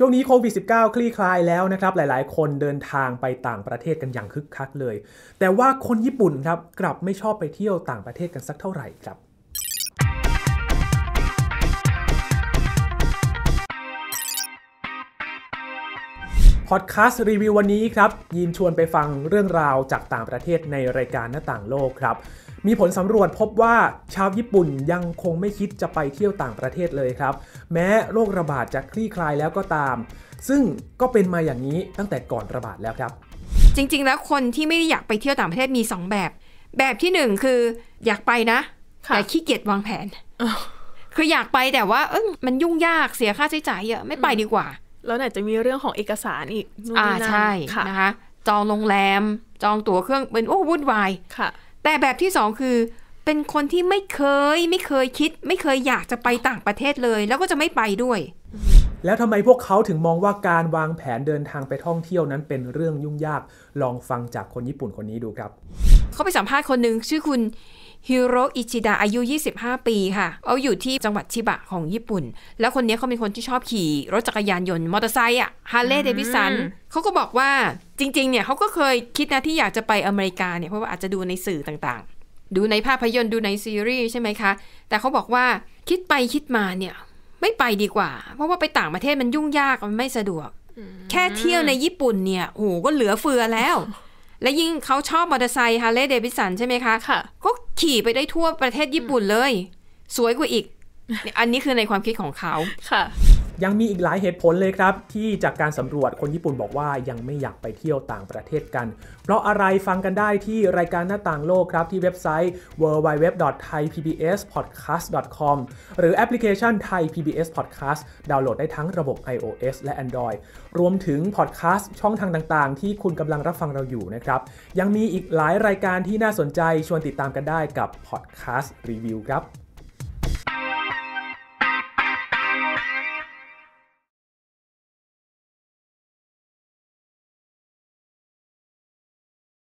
ช่วงนี้โควิด -19 คลี่คลายแล้วนะครับ หลายๆ คนเดินทางไปต่างประเทศกันอย่างคึกคักเลย แต่ว่าคนญี่ปุ่นครับกลับไม่ชอบไปเที่ยวต่างประเทศกันสักเท่าไหร่ครับพอดแคสต์รีวิววันนี้ครับยินชวนไปฟังเรื่องราวจากต่างประเทศในรายการหน้าต่างโลกครับ มีผลสำรวจพบว่าชาวญี่ปุ่นยังคงไม่คิดจะไปเที่ยวต่างประเทศเลยครับ แม้โรคระบาดจะคลี่คลายแล้วก็ตาม ซึ่งก็เป็นมาอย่างนี้ตั้งแต่ก่อนระบาดแล้วครับ จริง ๆแล้วคนที่ไม่ได้อยากไปเที่ยวต่างประเทศมี 2 แบบ แบบที่ 1 คือ อยากไปนะแต่ขี้เกียจวางแผน คืออยากไปแต่ว่า เออมันยุ่งยากเสียค่าใช้จ่ายเยอะไม่ไปดีกว่าแล้วไหนจะมีเรื่องของเอกสารอีกอ่าใช่ะนะคะ จองโรงแรม จองตั๋วเครื่องเป็นโอ้ วุ่นวายค่ะ แต่แบบที่สองคือ เป็นคนที่ไม่เคยไม่เคยคิด ไม่เคยอยากจะไปต่างประเทศเลย แล้วก็จะไม่ไปด้วย แล้วทำไมพวกเขาถึงมองว่าการวางแผนเดินทางไปท่องเที่ยวนั้นเป็นเรื่องยุ่งยากลองฟังจากคนญี่ปุ่นคนนี้ดูครับเขาไปสัมภาษณ์คนหนึ่งชื่อคุณฮิโรอิจิดะอายุ 25 ปีค่ะเขาอยู่ที่จังหวัดชิบะของญี่ปุ่น แล้วคนนี้เขาเป็นคนที่ชอบขี่รถจักรยานยนต์มอเตอร์ไซค์อะฮาร์เลย์เดวิสันเขาก็บอกว่าจริงๆ เนี่ยเขาก็เคยคิดนะที่อยากจะไปอเมริกาเนี่ยเพราะว่าอาจจะดูในสื่อต่างๆ ดูในภาพยนตร์ดูในซีรีส์ใช่ไหมคะ แต่เขาบอกว่าคิดไปคิดมาเนี่ยไม่ไปดีกว่า เพราะว่าไปต่างประเทศมันยุ่งยากมันไม่สะดวก แค่เที่ยวในญี่ปุ่นเนี่ยโอ้ก็เหลือเฟือแล้วและยิ่งเขาชอบมอเตอร์ไซค์ฮาร์เลย์เดวิสันใช่ไหมคะค่ะก็ขี่ไปได้ทั่วประเทศญี่ปุ่นเลย สวยกว่าอีกอันนี้คือในความคิดของเขาค่ะยังมีอีกหลายเหตุผลเลยครับที่จากการสำรวจคนญี่ปุ่นบอกว่ายังไม่อยากไปเที่ยวต่างประเทศกันเพราะอะไรฟังกันได้ที่รายการหน้าต่างโลกครับที่เว็บไซต์ www.thaipbspodcast.com หรือแอปพลิเคชัน Thai PBS Podcast ดาวน์โหลดได้ทั้งระบบ iOS และ Android รวมถึงพอดแคสต์ช่องทางต่างๆ ที่คุณกำลังรับฟังเราอยู่นะครับ ยังมีอีกหลายรายการที่น่าสนใจชวนติดตามกันได้กับพอดแคสต์รีวิวครับ